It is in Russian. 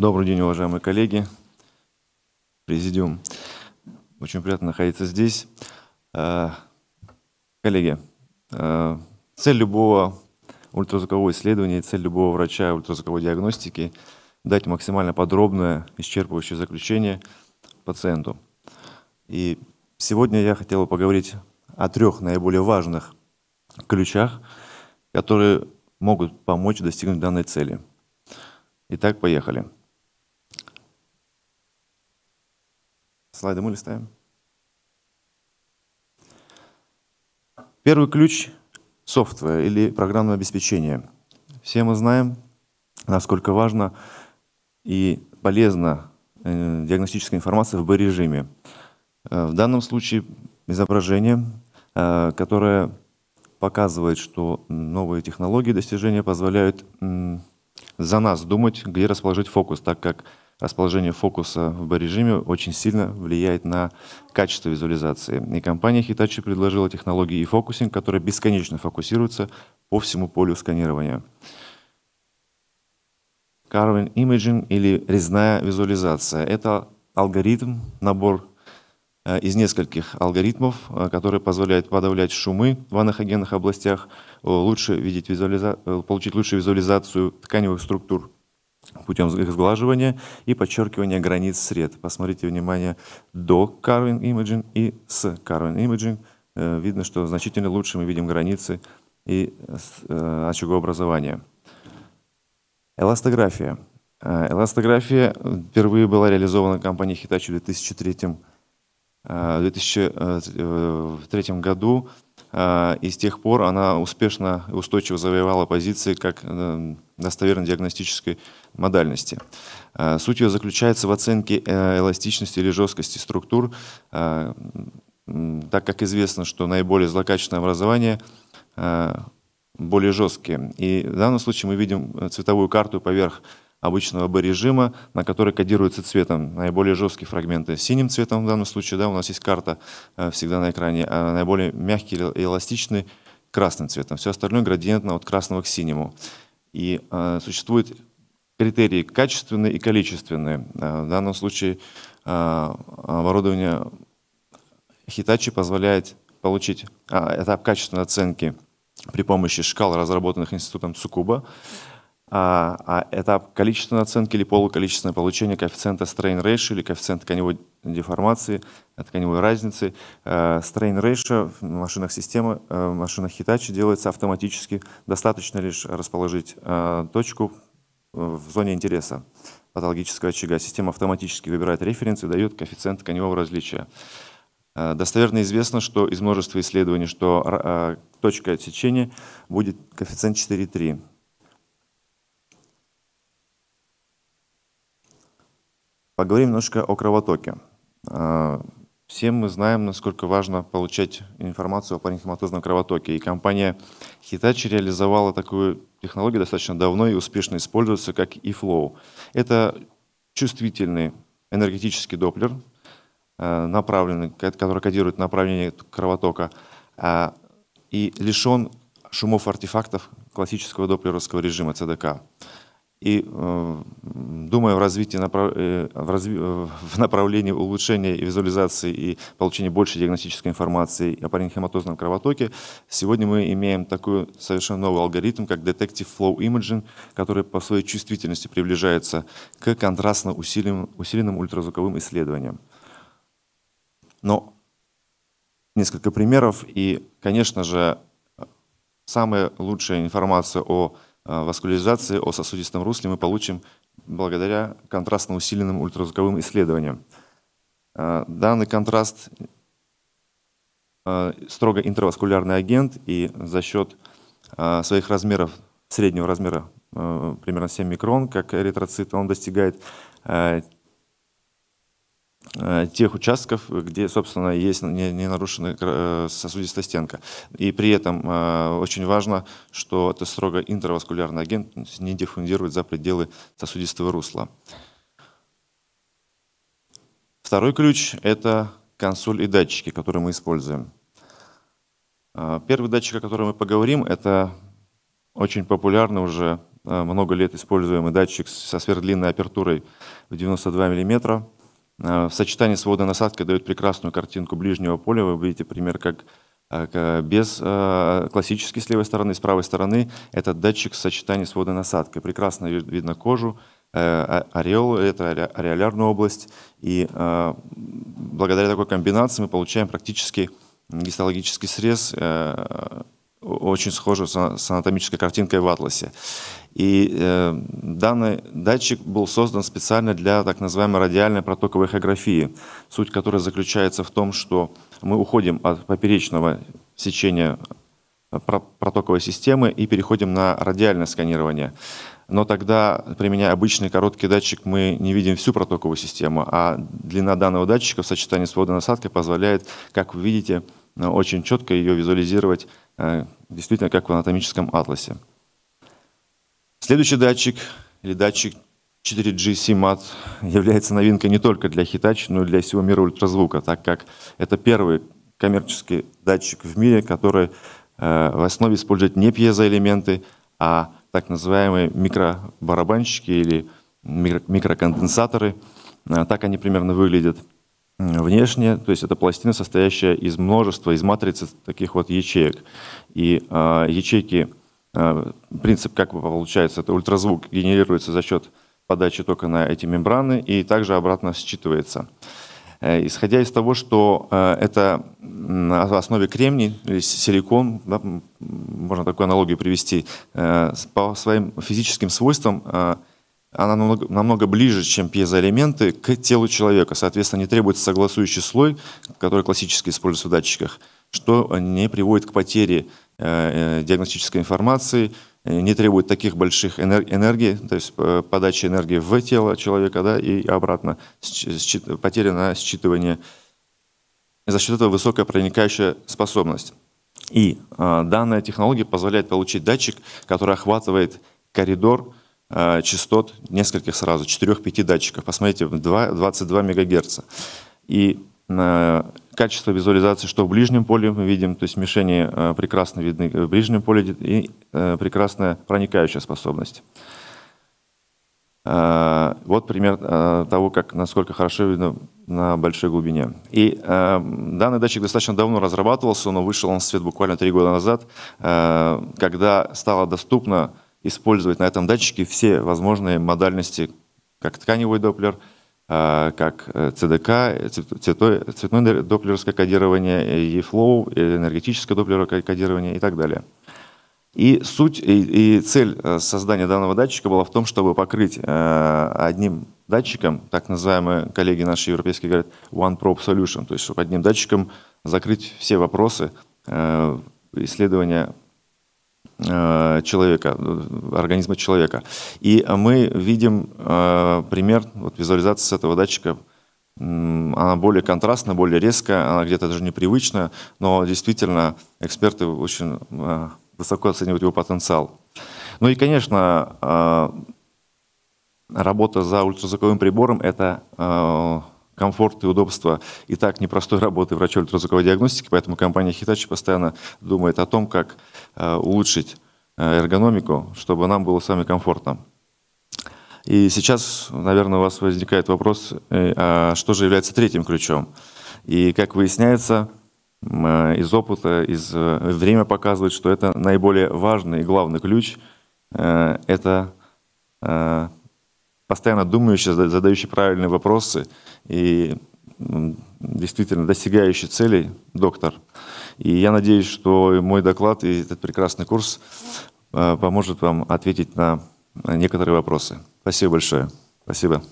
Добрый день, уважаемые коллеги, президиум. Очень приятно находиться здесь. Э, коллеги, э, цель любого ультразвукового исследования цель любого врача ультразвуковой диагностики – дать максимально подробное, исчерпывающее заключение пациенту. И сегодня я хотел бы поговорить о трех наиболее важных ключах, которые могут помочь достигнуть данной цели. Итак, поехали. Слайды мы листаем. Первый ключ — софтвер или программное обеспечение. Все мы знаем, насколько важно и полезна э, диагностическая информация в B-режиме. Э, в данном случае изображение, э, которое показывает, что новые технологии достижения позволяют за нас думать, где расположить фокус, так как расположение фокуса в B-режиме очень сильно влияет на качество визуализации. И компания Hitachi предложила технологии и e фокусинг, которые бесконечно фокусируется по всему полю сканирования. Carving Imaging или резная визуализация – это алгоритм, набор э, из нескольких алгоритмов, э, которые позволяют подавлять шумы в анахогенных областях, э, лучше видеть визуализа... получить лучшую визуализацию тканевых структур – путем их сглаживания и подчеркивания границ сред. Посмотрите внимание до Carving Imaging и с Carving Imaging. Э, видно, что значительно лучше мы видим границы и э, очагообразования. Эластография. Э, эластография впервые была реализована компанией Hitachi в 2003, 2003 году а, и с тех пор она успешно и устойчиво завоевала позиции как э, достоверной диагностической модальности. А, суть ее заключается в оценке э, эластичности или жесткости структур, а, так как известно, что наиболее злокачественное образование более жесткие. И в данном случае мы видим э, цветовую карту поверх обычного B-режима, на который кодируется цветом. Наиболее жесткие фрагменты синим цветом в данном случае, да, у нас есть карта э, всегда на экране, а наиболее мягкие и эластичные красным цветом. Все остальное градиентно от красного к синему. И э, существуют критерии качественные и количественные. Э, в данном случае э, оборудование Hitachi позволяет получить а, этап качественной оценки при помощи шкал, разработанных институтом Цукуба а, а этап количественной оценки или полуколичественное получение коэффициента strain ratio или коэффициента тканевой деформации, тканевой разницы. Э, strain ratio в машинах системы, э, в машинах Hitachi делается автоматически. Достаточно лишь расположить э, точку э, в зоне интереса патологического очага. Система автоматически выбирает референс и дает коэффициент тканевого различия. Э, достоверно известно, что из множества исследований, что точка отсечения будет коэффициент 4,3. Поговорим немножко о кровотоке. А, Все мы знаем, насколько важно получать информацию о паренхематозном кровотоке. И компания Hitachi реализовала такую технологию достаточно давно и успешно используется как eFlow. Это чувствительный энергетический доплер, а, направленный, который кодирует направление кровотока, а, и лишен шумов артефактов классического доплеровского режима ЦДК и э, думая в развитии направ... э, в, разви... Э, в направлении улучшения и визуализации и получения больше диагностической информации о паренхематозном кровотоке, сегодня мы имеем такой совершенно новый алгоритм, как Detective Flow Imaging, который по своей чувствительности приближается к контрастно усиленным, усиленным ультразвуковым исследованиям. Но несколько примеров, и, конечно же, самая лучшая информация о Э, васкуляризации о сосудистом русле мы получим благодаря контрастно усиленным ультразвуковым исследованиям. Э, данный контраст э, строго интраваскулярный агент, и за счет своих размеров, среднего размера, примерно 7 микрон, как эритроцит, он достигает Э, тех участков, где, собственно, есть не, нарушена э, сосудистая стенка. И при этом э, очень важно, что это строго интраваскулярный агент не диффундирует за пределы сосудистого русла. Второй ключ – это консоль и датчики, которые мы используем. Первый датчик, о котором мы поговорим, это очень популярный уже много лет используемый датчик со сверхдлинной апертурой в 92 миллиметра – Э, в сочетании с водонасадкой дает прекрасную картинку ближнего поля. Вы видите пример, как э, без э, классический с левой стороны, с правой стороны этот датчик в сочетании с водонасадкой. Прекрасно видно кожу, а, ореол, это ареолярная область. И благодаря такой комбинации мы получаем практически гистологический срез очень схожа с анатомической картинкой в атласе. И э, данный датчик был создан специально для так называемой радиальной протоковой эхографии, суть которой заключается в том, что мы уходим от поперечного сечения э, протоковой системы и переходим на радиальное сканирование. Но тогда, применяя обычный короткий датчик, мы не видим всю протоковую систему, а длина данного датчика в сочетании с водонасадкой позволяет, как вы видите, Э, очень четко ее визуализировать э, действительно как в анатомическом атласе. Следующий датчик, или датчик 4G CMAT, является новинкой не только для Hitachi, но и для всего мира ультразвука, так как это первый коммерческий датчик в мире, который э, в основе использует не пьезоэлементы, а так называемые микробарабанщики или микроконденсаторы. Так они примерно выглядят внешне, то есть это пластина, состоящая из множества, из матрицы таких вот ячеек. И э, ячейки, э, принцип как бы получается, это ультразвук генерируется за счет подачи тока на эти мембраны и также обратно считывается. Э, исходя из того, что э, это на основе кремний или силикон, да, можно такую аналогию привести, э, по своим физическим свойствам э, она намного, намного ближе, чем пьезоэлементы, к телу человека. Соответственно, не требуется согласующий слой, который классически используется в датчиках, что не приводит к потере э, э, диагностической информации, э, не требует таких больших энергий, то есть подачи энергии в тело человека да, и обратно, потеря на считывание. за счет этого высокая проникающая способность. И а, данная технология позволяет получить датчик, который охватывает коридор Э, частот нескольких сразу, 4-5 датчиков. Посмотрите, 2, 22 МГц. И э, качество визуализации, что в ближнем поле мы видим, то есть мишени э, прекрасно видны в ближнем поле и прекрасная проникающая способность. Вот пример того, как, насколько хорошо видно на большой глубине. И данный датчик достаточно давно разрабатывался, но вышел он в свет буквально три года назад, когда стало доступно использовать на этом датчике все возможные модальности, как тканевой доплер, а, как э, ЦДК, цветное доплеровское кодирование, E-Flow, энергетическое доплеровское кодирование и так далее. И суть и, и цель э, создания данного датчика была в том, чтобы покрыть э, одним датчиком, так называемые коллеги наши европейские говорят, One Probe Solution, то есть чтобы одним датчиком закрыть все вопросы исследования Э, человека, организма человека. И мы видим э, пример, вот визуализация с этого датчика, она более контрастна, более резкая, она где-то даже непривычная, но действительно эксперты очень э, высоко оценивают его потенциал. Ну и, конечно, работа за ультразвуковым прибором – это комфорт и удобство и так непростой работы врача-ультразвуковой диагностики, поэтому компания Hitachi постоянно думает о том, как э, улучшить э, эргономику, чтобы нам было с вами комфортно. И сейчас, наверное, у вас возникает вопрос, э, а что же является третьим ключом? И как выясняется, из опыта, из время показывает, что это наиболее важный и главный ключ. Это постоянно думающий, задающий правильные вопросы и действительно достигающий целей доктор. И я надеюсь, что мой доклад и этот прекрасный курс э, поможет вам ответить на некоторые вопросы. Спасибо большое. Спасибо.